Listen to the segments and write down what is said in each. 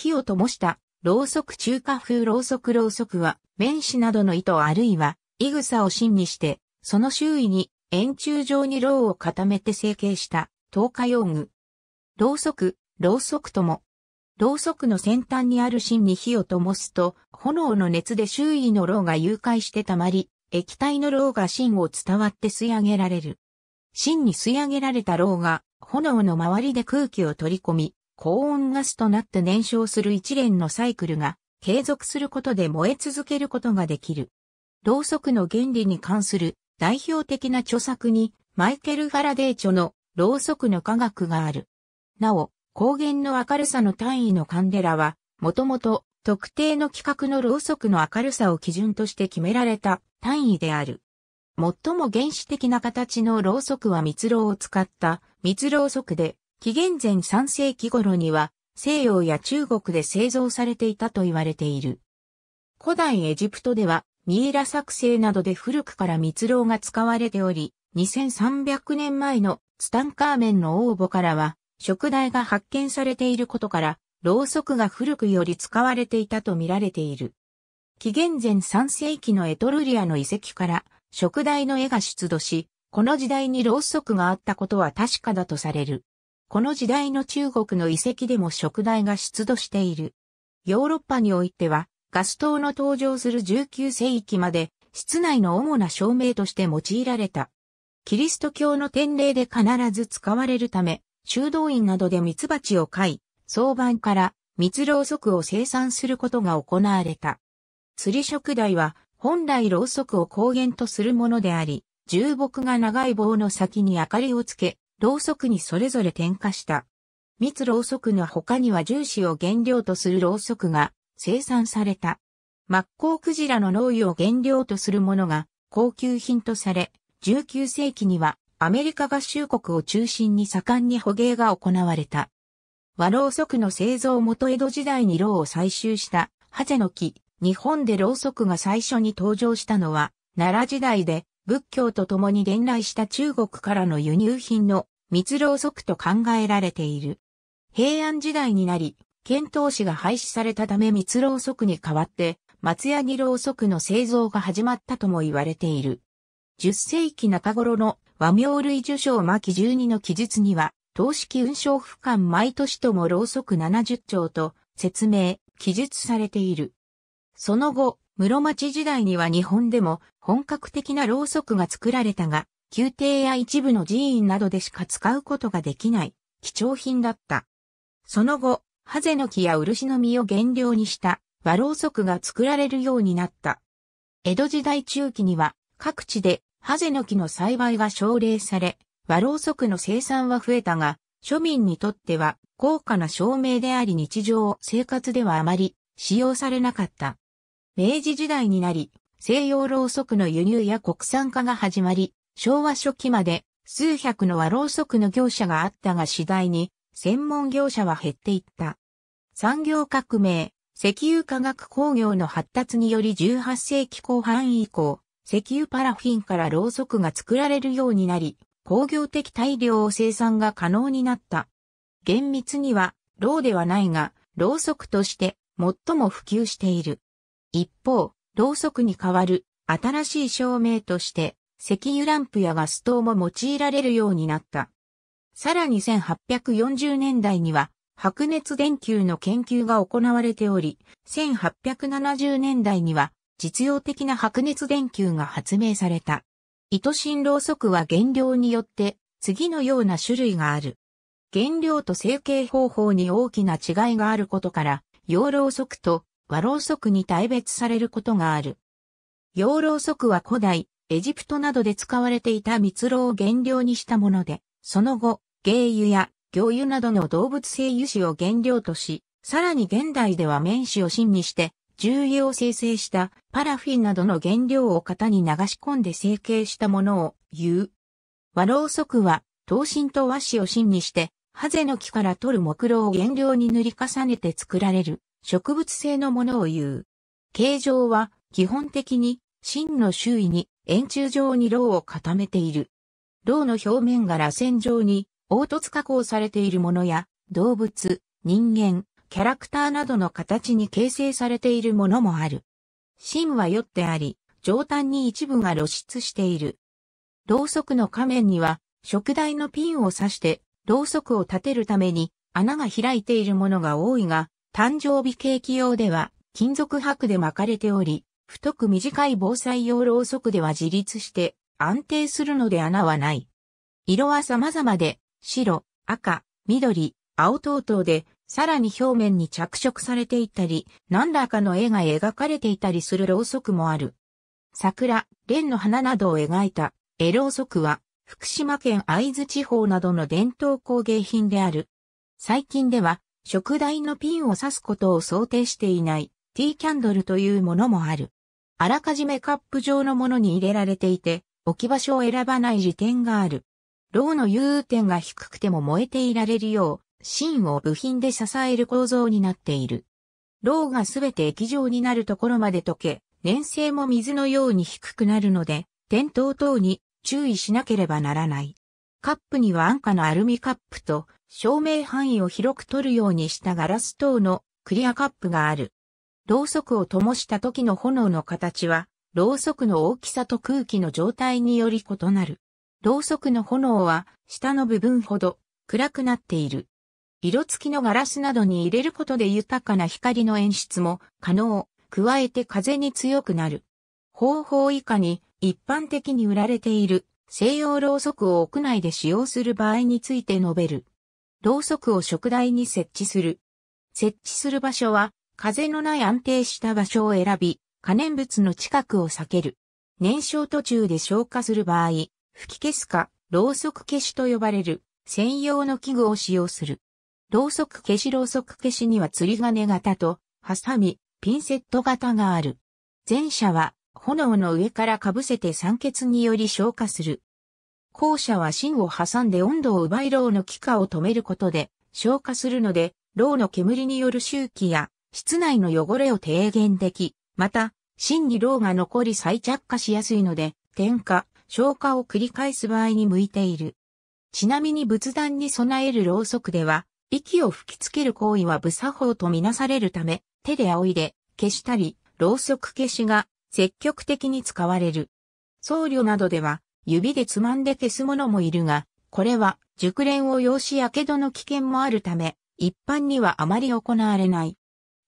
火を灯した、ろうそく中華風ろうそくろうそくは、面紙などの糸あるいは、いぐさを芯にして、その周囲に円柱状にろうを固めて成形した透過用具。ろうそく、ろうそくとも。ろうそくの先端にある芯に火を灯すと、炎の熱で周囲のろうが融解して溜まり、液体のろうが芯を伝わって吸い上げられる。芯に吸い上げられたろうが、炎の周りで空気を取り込み、高温ガスとなって燃焼する一連のサイクルが継続することで燃え続けることができる。ろうそくの原理に関する代表的な著作にマイケル・ファラデー著のろうそくの科学がある。なお、光源の明るさの単位のカンデラは、もともと特定の規格のろうそくの明るさを基準として決められた単位である。最も原始的な形のろうそくは蜜ろうを使った蜜ろうそくで、紀元前3世紀頃には西洋や中国で製造されていたと言われている。古代エジプトではミイラ作成などで古くから蜜蝋が使われており、2300年前のツタンカーメンの王墓からは、食材が発見されていることから、ろうそくが古くより使われていたと見られている。紀元前3世紀のエトルリアの遺跡から、食材の絵が出土し、この時代にろうそくがあったことは確かだとされる。この時代の中国の遺跡でも食材が出土している。ヨーロッパにおいては、ガス灯の登場する19世紀まで、室内の主な照明として用いられた。キリスト教の典礼で必ず使われるため、修道院などで蜜蜂を飼い、相番から蜜ろうそくを生産することが行われた。釣り食材は本来ろうそくを光源とするものであり、重木が長い棒の先に明かりをつけ、ろうそくにそれぞれ点火した。蜜ろうそくの他には重視を原料とするろうそくが生産された。マッコウクジラの農油を原料とするものが高級品とされ、19世紀にはアメリカ合衆国を中心に盛んに捕鯨が行われた。和ろうそくの製造元江戸時代にろうを採集したハゼの木。日本でろうそくが最初に登場したのは奈良時代で仏教と共に伝来した中国からの輸入品の密漏則と考えられている。平安時代になり、遣唐使が廃止されたため密漏則に代わって、松屋にろうそくの製造が始まったとも言われている。10世紀中頃の和名類受賞末期12の記述には、等式運賞不間毎年ともろうそく70兆と説明、記述されている。その後、室町時代には日本でも本格的なろうそくが作られたが、宮廷や一部の寺院などでしか使うことができない貴重品だった。その後、ハゼの木や漆の実を原料にした和ろうそくが作られるようになった。江戸時代中期には各地でハゼの木の栽培が奨励され、和ろうそくの生産は増えたが、庶民にとっては高価な照明であり日常生活ではあまり使用されなかった。明治時代になり、西洋ろうそくの輸入や国産化が始まり、昭和初期まで数百の和ろうそくの業者があったが次第に、専門業者は減っていった。産業革命、石油化学工業の発達により18世紀後半以降、石油パラフィンからろうそくが作られるようになり、工業的大量を生産が可能になった。厳密には、ろうではないが、ろうそくとして最も普及している。一方、ろうそくに代わる新しい照明として石油ランプやガス灯も用いられるようになった。さらに1840年代には白熱電球の研究が行われており、1870年代には実用的な白熱電球が発明された。糸芯ろうそくは原料によって次のような種類がある。原料と成形方法に大きな違いがあることから、ろうそくと和老足に大別されることがある。洋老足は古代、エジプトなどで使われていた蜜蝋を原料にしたもので、その後、芸油や魚油などの動物性油脂を原料とし、さらに現代では綿脂を芯にして、重油を生成したパラフィンなどの原料を型に流し込んで成形したものを言う。和老足は、刀身と和紙を芯にして、ハゼの木から取る木炉を原料に塗り重ねて作られる。植物性のものを言う。形状は基本的に芯の周囲に円柱状にロを固めている。蝋の表面が螺旋状に凹凸加工されているものや動物、人間、キャラクターなどの形に形成されているものもある。芯は酔ってあり、上端に一部が露出している。ろうそくの仮面には、食台のピンを刺して、ろうそくを立てるために穴が開いているものが多いが、誕生日ケーキ用では金属箔で巻かれており、太く短い防災用ろうそくでは自立して安定するので穴はない。色は様々で、白、赤、緑、青等々で、さらに表面に着色されていたり、何らかの絵が描かれていたりするろうそくもある。桜、蓮の花などを描いた、絵ろうそくは、福島県会津地方などの伝統工芸品である。最近では、食台のピンを刺すことを想定していないティーキャンドルというものもある。あらかじめカップ状のものに入れられていて、置き場所を選ばない時点がある。ローの融点が低くても燃えていられるよう、芯を部品で支える構造になっている。ローがすべて液状になるところまで溶け、粘性も水のように低くなるので、点灯等に注意しなければならない。カップには安価のアルミカップと照明範囲を広く取るようにしたガラス等のクリアカップがある。ろうそくを灯した時の炎の形は、ろうそくの大きさと空気の状態により異なる。ろうそくの炎は下の部分ほど暗くなっている。色付きのガラスなどに入れることで豊かな光の演出も可能、加えて風に強くなる。方法以下に一般的に売られている西洋ろうそくを屋内で使用する場合について述べる。ろうそくを食台に設置する。設置する場所は、風のない安定した場所を選び、可燃物の近くを避ける。燃焼途中で消火する場合、吹き消すか、ろうそく消しと呼ばれる、専用の器具を使用する。ろうそく消しろうそく消しには釣り金型と、ハサミ、ピンセット型がある。前者は、炎の上から被せて酸欠により消火する。校舎は芯を挟んで温度を奪い炉の気化を止めることで消化するので、炉の煙による周期や室内の汚れを低減でき、また、芯に炉が残り再着火しやすいので、点火、消火を繰り返す場合に向いている。ちなみに仏壇に備えるろうそくでは、息を吹きつける行為は無作法とみなされるため、手で仰いで消したり、ろうそく消しが積極的に使われる。僧侶などでは、指でつまんで消す者もいるが、これは熟練を要しやけどの危険もあるため、一般にはあまり行われない。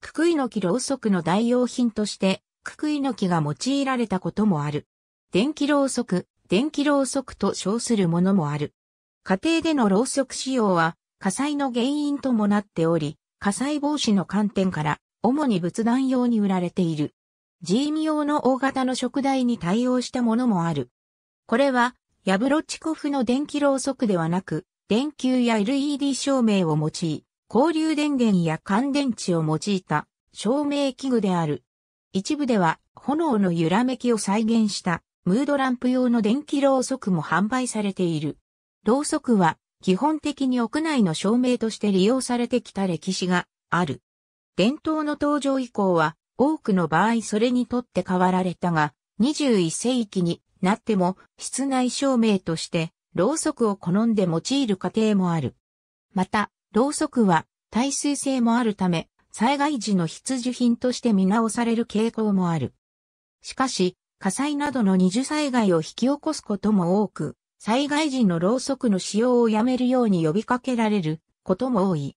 ククイの木ろうそくの代用品として、ククイの木が用いられたこともある。電気ろうそく、電気ろうそくと称するものもある。家庭でのろうそく使用は火災の原因ともなっており、火災防止の観点から主に仏壇用に売られている。ジーミ用の大型の食材に対応したものもある。これは、ヤブロチコフの電気ろうそくではなく、電球や LED 照明を用い、交流電源や乾電池を用いた照明器具である。一部では炎の揺らめきを再現したムードランプ用の電気ろうそくも販売されている。ろうそくは基本的に屋内の照明として利用されてきた歴史がある。伝統の登場以降は多くの場合それにとって変わられたが、21世紀になっても、室内照明として、ろうそくを好んで用いる家庭もある。また、ろうそくは耐水性もあるため、災害時の必需品として見直される傾向もある。しかし、火災などの二次災害を引き起こすことも多く、災害時のろうそくの使用をやめるように呼びかけられることも多い。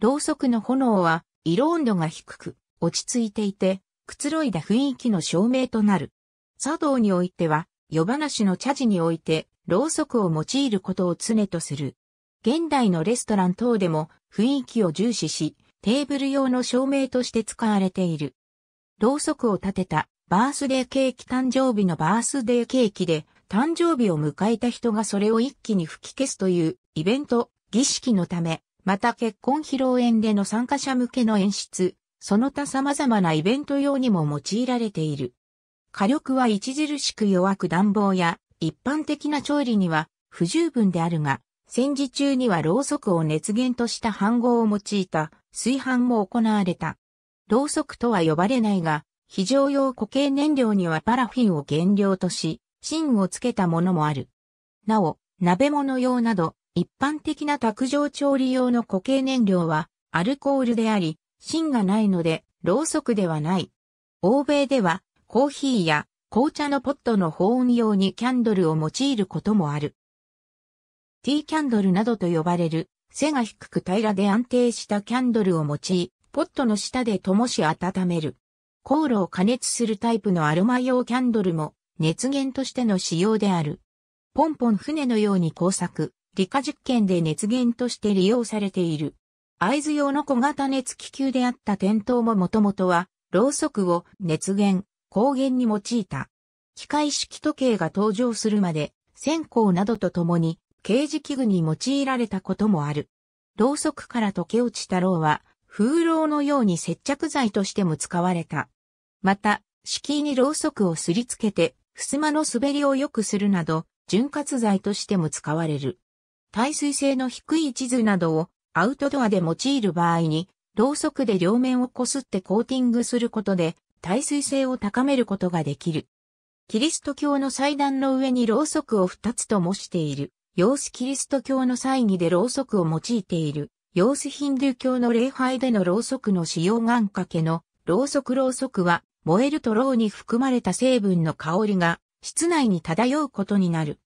ろうそくの炎は色温度が低く落ち着いていて、くつろいだ雰囲気の照明となる。茶道においては夜話の茶事において、ろうそくを用いることを常とする。現代のレストラン等でも雰囲気を重視し、テーブル用の照明として使われている。ろうそくを立てたバースデーケーキ誕生日のバースデーケーキで誕生日を迎えた人がそれを一気に吹き消すというイベント、儀式のため、また結婚披露宴での参加者向けの演出、その他様々なイベント用にも用いられている。火力は著しく弱く暖房や一般的な調理には不十分であるが、戦時中にはろうそくを熱源とした飯合を用いた炊飯も行われた。ろうそくとは呼ばれないが、非常用固形燃料にはパラフィンを原料とし、芯をつけたものもある。なお、鍋物用など、一般的な卓上調理用の固形燃料は、アルコールであり、芯がないので、ろうそくではない。欧米では、コーヒーや紅茶のポットの保温用にキャンドルを用いることもある。ティーキャンドルなどと呼ばれる背が低く平らで安定したキャンドルを用い、ポットの下で灯し温める。航路を加熱するタイプのアロマ用キャンドルも熱源としての使用である。ポンポン船のように工作、理科実験で熱源として利用されている。合図用の小型熱気球であった点灯ももともとは、ろうそくを熱源、光源に用いた。機械式時計が登場するまで、線香などと共に、刑事器具に用いられたこともある。ろうそくから溶け落ちた牢は、風浪のように接着剤としても使われた。また、敷居にろうそくをすりつけて、襖の滑りを良くするなど、潤滑剤としても使われる。耐水性の低い地図などをアウトドアで用いる場合に、ろうそくで両面をこすってコーティングすることで、耐水性を高めることができる。キリスト教の祭壇の上にろうそくを2つと模している。様子キリスト教の祭儀でろうそくを用いている。様子ヒンドゥー教の礼拝でのろうそくの使用願掛けのろうそくろうそくは燃えるとろうに含まれた成分の香りが室内に漂うことになる。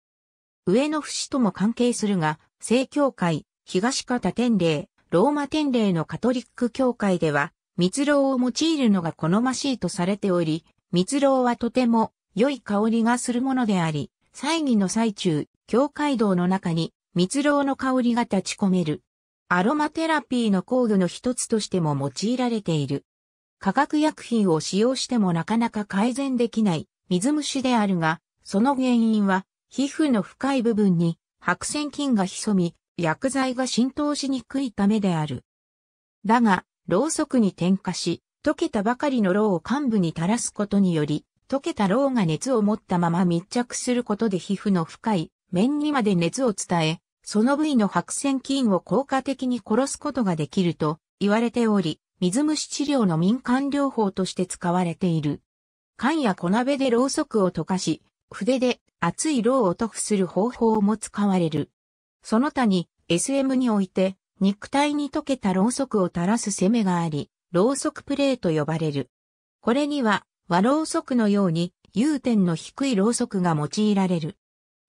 上の節とも関係するが、正教会、東方天霊、ローマ天霊のカトリック教会では、蜜蝋を用いるのが好ましいとされており、蜜蝋はとても良い香りがするものであり、祭儀の最中、教会堂の中に蜜蝋の香りが立ち込める。アロマテラピーの工具の一つとしても用いられている。化学薬品を使用してもなかなか改善できない水虫であるが、その原因は皮膚の深い部分に白癬菌が潜み、薬剤が浸透しにくいためである。だが、ろうそくに点火し、溶けたばかりのろうを患部に垂らすことにより、溶けたろうが熱を持ったまま密着することで皮膚の深い面にまで熱を伝え、その部位の白線菌を効果的に殺すことができると言われており、水虫治療の民間療法として使われている。缶や小鍋でろうそくを溶かし、筆で熱いろうを塗布する方法も使われる。その他に SM において肉体に溶けたろうそくを垂らす攻めがあり、ろうそくプレーと呼ばれる。これには和ろうそくのように融点の低いろうそくが用いられる。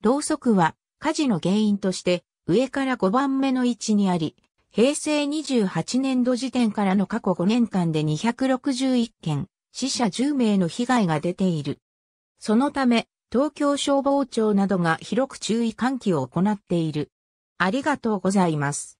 ろうそくは火事の原因として上から5番目の位置にあり、平成28年度時点からの過去5年間で261件、死者10名の被害が出ている。そのため、東京消防庁などが広く注意喚起を行っている。ありがとうございます。